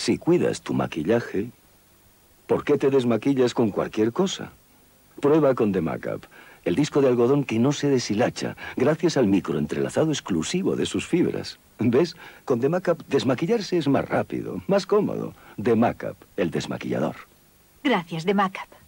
Si cuidas tu maquillaje, ¿por qué te desmaquillas con cualquier cosa? Prueba con The Makeup, el disco de algodón que no se deshilacha gracias al microentrelazado exclusivo de sus fibras. ¿Ves? Con The Makeup desmaquillarse es más rápido, más cómodo. The Makeup, el desmaquillador. Gracias, The Makeup.